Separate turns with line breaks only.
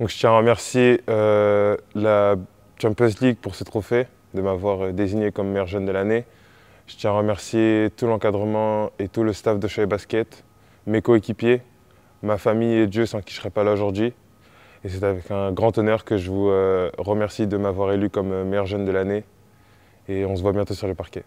je tiens à remercier euh, la Champions League pour ce trophée, de m'avoir euh, désigné comme meilleur jeune de l'année. Je tiens à remercier tout l'encadrement et tout le staff de chez Basket, mes coéquipiers, ma famille et Dieu sans qui je ne serais pas là aujourd'hui. Et c'est avec un grand honneur que je vous euh, remercie de m'avoir élu comme meilleur jeune de l'année. Et on se voit bientôt sur le parquet.